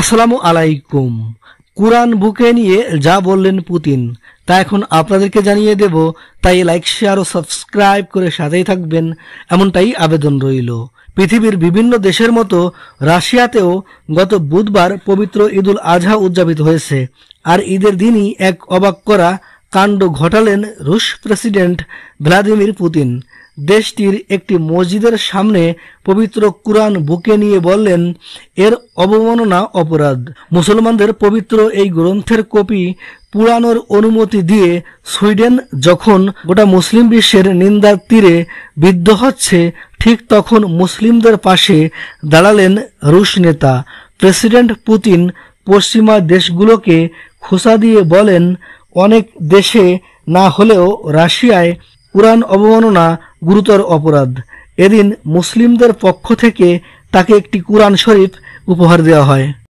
আসসালামু আলাইকুম কোরআন বুকে নিয়ে যা বললেন পুতিন তা এখন আপনাদেরকে জানিয়ে দেব তাই লাইক শেয়ার ও সাবস্ক্রাইব করে সাথেই থাকবেন এমনটাই আবেদন রইল পৃথিবীর বিভিন্ন দেশের মতো রাশিয়াতেও গত বুধবার পবিত্র ঈদুল আজহা উদযাপিত হয়েছে আর ঈদের দিনই এক অবাক করা কাণ্ড ঘটালেন রুশ প্রেসিডেন্ট ভ্লাদিমির পুতিন দেশটির একটি মসজিদের সামনে পবিত্র কুরআন বুকে নিয়ে বললেন এর অবমাননা অপরাধ মুসলমানদের পবিত্র এই গ্রন্থের কপি পুরানোর অনুমতি দিয়ে সুইডেন যখন গোটা মুসলিম বিশ্বের নিন্দার তীরে বিদ্ধ হচ্ছে ঠিক তখন মুসলিমদের পাশে দাঁড়ালেন রুশ নেতা প্রেসিডেন্ট পুতিন পশ্চিমা দেশগুলোকে খোসা দিয়ে বলেন অনেক দেশে না হলেও রাশিয়ায় কোরআন অবমাননা গুরুতর অপরাধ এদিন মুসলিমদের পক্ষ থেকে তাকে একটি কুরআন শরীফ উপহার দেওয়া হয়